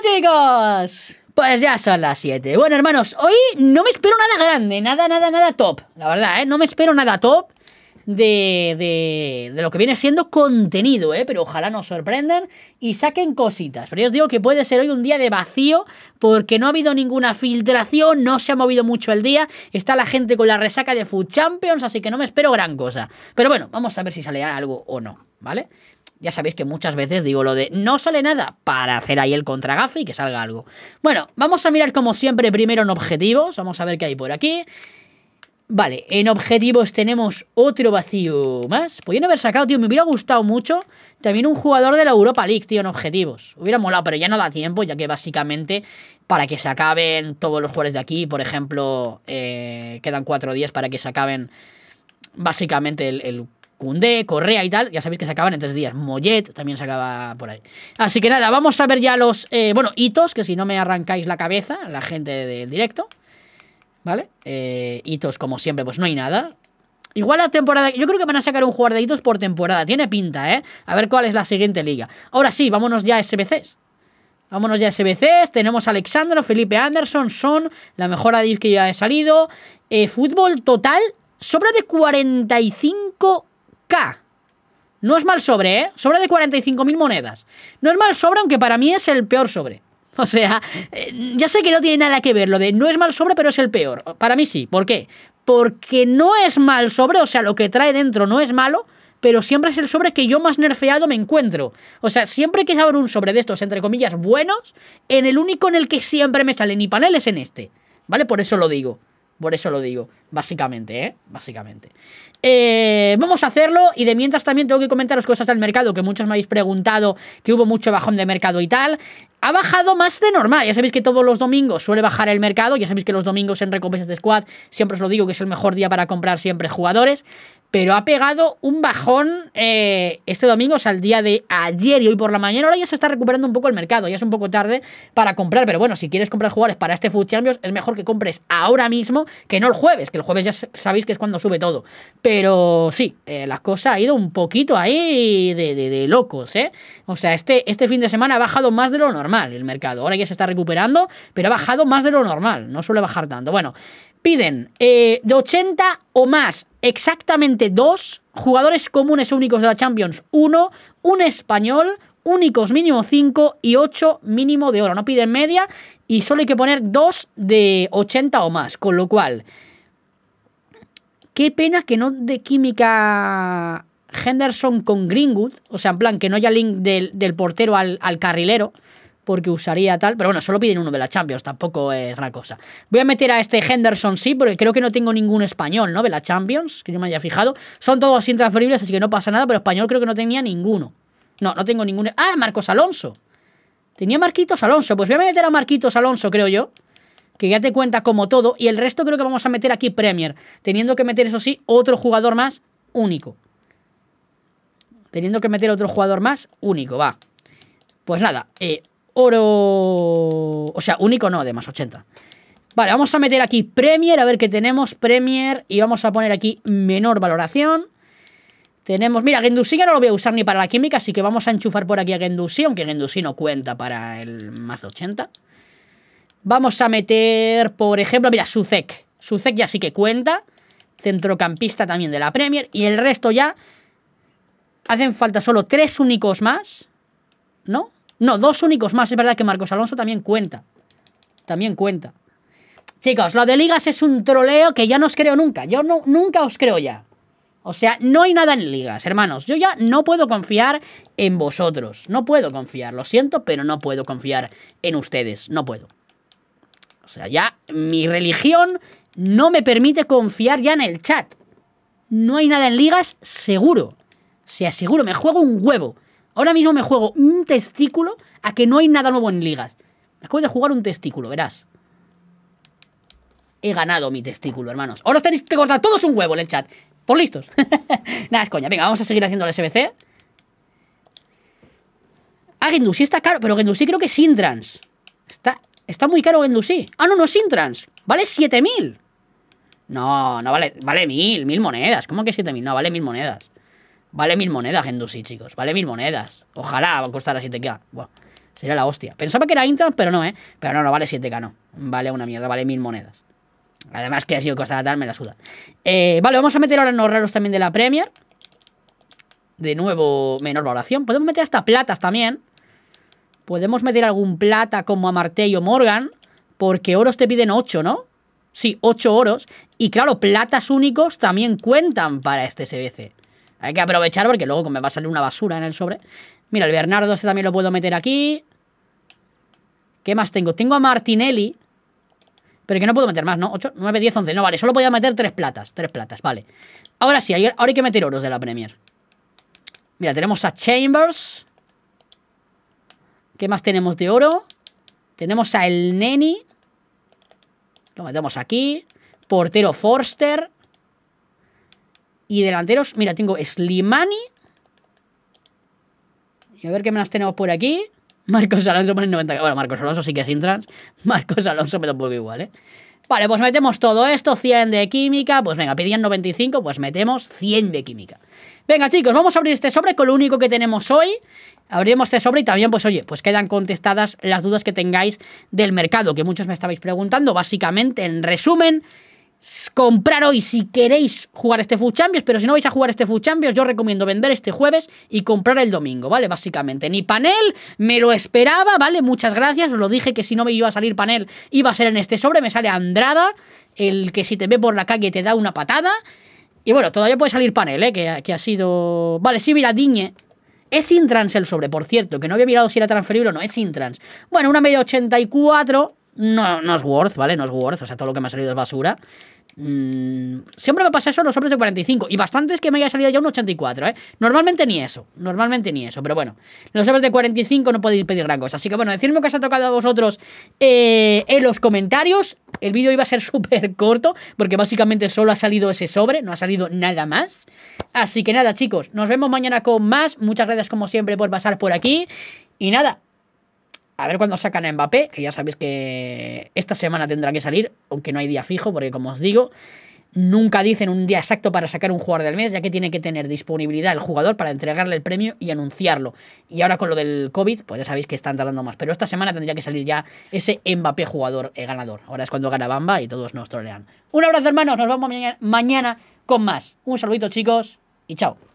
chicos! Pues ya son las 7. Bueno, hermanos, hoy no me espero nada grande, nada, nada, nada top. La verdad, ¿eh? No me espero nada top de, de, de lo que viene siendo contenido, ¿eh? Pero ojalá nos sorprendan y saquen cositas. Pero yo os digo que puede ser hoy un día de vacío porque no ha habido ninguna filtración, no se ha movido mucho el día, está la gente con la resaca de Food Champions, así que no me espero gran cosa. Pero bueno, vamos a ver si sale algo o no, ¿vale? Ya sabéis que muchas veces digo lo de no sale nada para hacer ahí el contragafe y que salga algo. Bueno, vamos a mirar como siempre primero en objetivos. Vamos a ver qué hay por aquí. Vale, en objetivos tenemos otro vacío más. Podrían haber sacado, tío, me hubiera gustado mucho también un jugador de la Europa League, tío, en objetivos. Hubiera molado, pero ya no da tiempo, ya que básicamente para que se acaben todos los jugadores de aquí, por ejemplo, eh, quedan cuatro días para que se acaben básicamente el Cundé, Correa y tal, ya sabéis que se acaban en tres días. Mollet también se acaba por ahí. Así que nada, vamos a ver ya los, eh, bueno, hitos, que si no me arrancáis la cabeza, la gente del directo, ¿vale? Eh, hitos, como siempre, pues no hay nada. Igual la temporada, yo creo que van a sacar un jugador de hitos por temporada, tiene pinta, ¿eh? A ver cuál es la siguiente liga. Ahora sí, vámonos ya a SBCs. Vámonos ya a SBCs, tenemos a Alexandro, Felipe Anderson, Son, la mejor Adiv que ya ha salido. Eh, fútbol total, sobra de 45 K. No es mal sobre, ¿eh? Sobre de 45.000 monedas. No es mal sobre, aunque para mí es el peor sobre. O sea, eh, ya sé que no tiene nada que ver lo de no es mal sobre, pero es el peor. Para mí sí. ¿Por qué? Porque no es mal sobre, o sea, lo que trae dentro no es malo, pero siempre es el sobre que yo más nerfeado me encuentro. O sea, siempre que abro un sobre de estos, entre comillas, buenos, en el único en el que siempre me sale ni paneles en este. ¿Vale? Por eso lo digo. Por eso lo digo, básicamente, ¿eh? Básicamente. Eh, vamos a hacerlo y de mientras también tengo que comentaros cosas del mercado, que muchos me habéis preguntado que hubo mucho bajón de mercado y tal. Ha bajado más de normal, ya sabéis que todos los domingos suele bajar el mercado, ya sabéis que los domingos en recompensas de squad, siempre os lo digo que es el mejor día para comprar siempre jugadores, pero ha pegado un bajón eh, este domingo, o sea, el día de ayer y hoy por la mañana. Ahora ya se está recuperando un poco el mercado, ya es un poco tarde para comprar, pero bueno, si quieres comprar jugadores para este Food Champions, es mejor que compres ahora mismo que no el jueves, que el jueves ya sabéis que es cuando sube todo. Pero sí, eh, la cosa ha ido un poquito ahí de, locos, ¿eh? O sea, este, este fin de semana ha bajado más de lo normal el mercado. Ahora ya se está recuperando, pero ha bajado más de lo normal, no suele bajar tanto. Bueno, Piden eh, de 80 o más, exactamente dos, jugadores comunes únicos de la Champions, uno, un español, únicos mínimo 5 y 8 mínimo de oro. No piden media y solo hay que poner dos de 80 o más. Con lo cual, qué pena que no de química Henderson con Greenwood. O sea, en plan, que no haya link del, portero al, al carrilero porque usaría tal. Pero bueno, solo piden uno de la Champions, tampoco es una cosa. Voy a meter a este Henderson, sí, porque creo que no tengo ningún español, ¿no? De la Champions, que yo me haya fijado. Son todos intransferibles, así que no pasa nada, pero español creo que no tenía ninguno. No, no tengo ninguno. Ah, Marcos Alonso. Tenía Marquitos Alonso. Pues voy a meter a Marquitos Alonso, creo yo. Que ya te cuenta como todo. Y el resto creo que vamos a meter aquí Premier. Teniendo que meter, eso sí, otro jugador más único. Teniendo que meter otro jugador más único, va. Pues nada, eh, oro... O sea, único no de más 80. Vale, vamos a meter aquí Premier, a ver qué tenemos. Premier, y vamos a poner aquí menor valoración. Tenemos, mira, Gendusi ya no lo voy a usar ni para la química, así que vamos a enchufar por aquí a Gendusi, aunque Gendusi no cuenta para el más de 80. Vamos a meter, por ejemplo, mira, Suzec. Suzec ya sí que cuenta. Centrocampista también de la Premier. Y el resto ya. Hacen falta solo tres únicos más. ¿No? No, dos únicos más. Es verdad que Marcos Alonso también cuenta. También cuenta. Chicos, lo de ligas es un troleo que ya no os creo nunca. Yo no, nunca os creo ya. O sea, no hay nada en ligas, hermanos. Yo ya no puedo confiar en vosotros. No puedo confiar, lo siento, pero no puedo confiar en ustedes. No puedo. O sea, ya mi religión no me permite confiar ya en el chat. No hay nada en ligas, seguro. Se aseguro, me juego un huevo Ahora mismo me juego un testículo a que no hay nada nuevo en ligas. Me acabo de jugar un testículo, verás. He ganado mi testículo, hermanos. Ahora os tenéis que cortar todos un huevo en el chat. Por listos. nada, es coña. Venga, vamos a seguir haciendo el SBC. Ah, Gendusí está caro. Pero Gendusí creo que es Intrans. Está, está muy caro Gendusí. Ah, no, no es Intrans. Vale 7000. No, no vale. Vale 1000. 1000 monedas. ¿Cómo que 7000? No, vale 1000 monedas. Vale mil monedas en y chicos. Vale mil monedas. Ojalá costara 7k. Buah, sería la hostia. Pensaba que era Intran, pero no, ¿eh? Pero no, no vale 7k, no. Vale una mierda, vale mil monedas. Además que ha sido costada tal, me la suda. Eh, vale, vamos a meter ahora los raros también de la Premier. De nuevo, menor valoración. Podemos meter hasta platas también. Podemos meter algún plata como a o Morgan. Porque oros te piden 8, ¿no? Sí, 8 oros. Y claro, platas únicos también cuentan para este SBC. Hay que aprovechar porque luego me va a salir una basura en el sobre. Mira, el Bernardo este también lo puedo meter aquí. ¿Qué más tengo? Tengo a Martinelli. Pero que no puedo meter más, ¿no? 8, 9, 10, 11. No, vale, solo podía meter 3 platas. 3 platas, vale. Ahora sí, ahora hay que meter oros de la Premier. Mira, tenemos a Chambers. ¿Qué más tenemos de oro? Tenemos a El Neni. Lo metemos aquí. Portero Forster. Y delanteros, mira, tengo Slimani. Y a ver qué más tenemos por aquí. Marcos Alonso pone 90. Bueno, Marcos Alonso sí que es intrans. Marcos Alonso me da un poco igual, ¿eh? Vale, pues metemos todo esto, 100 de química, pues venga, pedían 95, pues metemos 100 de química. Venga chicos, vamos a abrir este sobre con lo único que tenemos hoy. abrimos este sobre y también, pues oye, pues quedan contestadas las dudas que tengáis del mercado, que muchos me estabais preguntando. Básicamente, en resumen, comprar hoy si queréis jugar este Food Champions, pero si no vais a jugar este Food Champions, yo recomiendo vender este jueves y comprar el domingo, ¿vale? Básicamente, ni panel, me lo esperaba, ¿vale? Muchas gracias, os lo dije que si no me iba a salir panel, iba a ser en este sobre, me sale Andrada, el que si te ve por la calle te da una patada, y bueno, todavía puede salir panel, ¿eh? Que, ha sido... Vale, sí, mira, Diñe, es intrans el sobre, por cierto, que no había mirado si era transferible o no, es intrans. Bueno, una media 84 no, no es worth, ¿vale? No es worth, o sea, todo lo que me ha salido es basura. Mm, siempre me pasa eso en los sobres de 45 y bastante es que me haya salido ya un 84, ¿eh? Normalmente ni eso, normalmente ni eso, pero bueno, los sobres de 45 no podéis pedir gran cosa. Así que bueno, decirme que os ha tocado a vosotros eh, en los comentarios. El vídeo iba a ser súper corto porque básicamente solo ha salido ese sobre, no ha salido nada más. Así que nada, chicos, nos vemos mañana con más. Muchas gracias como siempre por pasar por aquí y nada, a ver cuándo sacan a Mbappé, que ya sabéis que esta semana tendrá que salir, aunque no hay día fijo, porque como os digo, nunca dicen un día exacto para sacar un jugador del mes, ya que tiene que tener disponibilidad el jugador para entregarle el premio y anunciarlo. Y ahora con lo del COVID, pues ya sabéis que están tardando más. Pero esta semana tendría que salir ya ese Mbappé jugador ganador. Ahora es cuando gana Bamba y todos nos trolean. Un abrazo, hermanos. Nos vemos mañana con más. Un saludito, chicos, y chao.